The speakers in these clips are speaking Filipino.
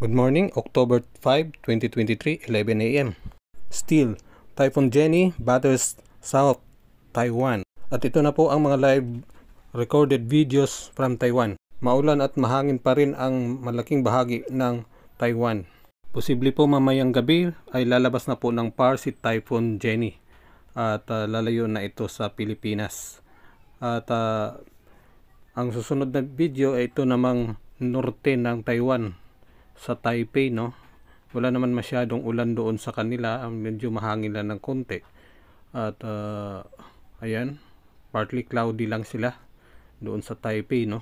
Good morning, October 5, 2023, 11 a.m. Still, Typhoon Jenny batters South Taiwan. At ito na po ang mga live recorded videos from Taiwan. Maulan at mahangin pa rin ang malaking bahagi ng Taiwan. Posible po mamayang gabi ay lalabas na po ng PAR si Typhoon Jenny at uh, lalayo na ito sa Pilipinas. At uh, ang susunod na video ay ito namang norte ng Taiwan sa Taipei no wala naman masyadong ulan doon sa kanila medyo mahangin lang ng konti at uh, ayan partly cloudy lang sila doon sa Taipei no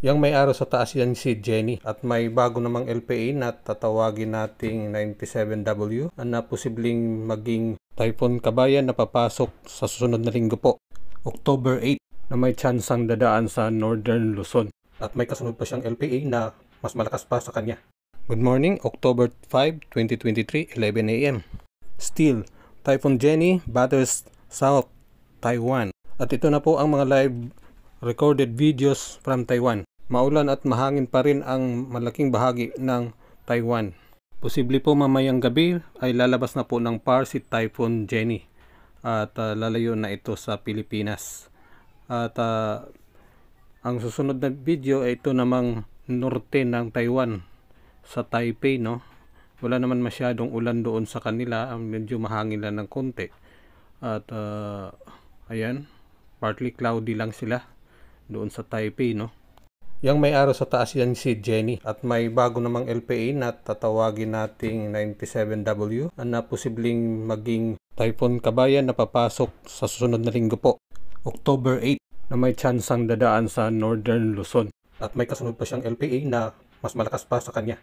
yung may araw sa taas yan si Jenny at may bago namang LPA na tatawagin nating 97W na posibleng maging typhoon kabayan na papasok sa susunod na linggo po October 8 na may chance ang dadaan sa Northern Luzon at may kasunod pa siyang LPA na mas malakas pa sa kanya. Good morning, October 5, 2023, 11 a.m. Still, Typhoon Jenny batters South Taiwan. At ito na po ang mga live recorded videos from Taiwan. Maulan at mahangin pa rin ang malaking bahagi ng Taiwan. Posible po mamayang gabi ay lalabas na po ng PAR si Typhoon Jenny at uh, lalayo na ito sa Pilipinas. At uh, ang susunod na video ay ito namang norte ng Taiwan sa Taipei no wala naman masyadong ulan doon sa kanila ah, medyo mahangin lang ng konti at uh, ayan partly cloudy lang sila doon sa Taipei no yung may araw sa taas yan si Jenny at may bago namang LPA na tatawagin nating 97W na posibleng maging Typhoon Kabayan na papasok sa susunod na linggo po, October 8 na may chance ang dadaan sa Northern Luzon at may kasunod pa siyang LPA na mas malakas pa sa kanya.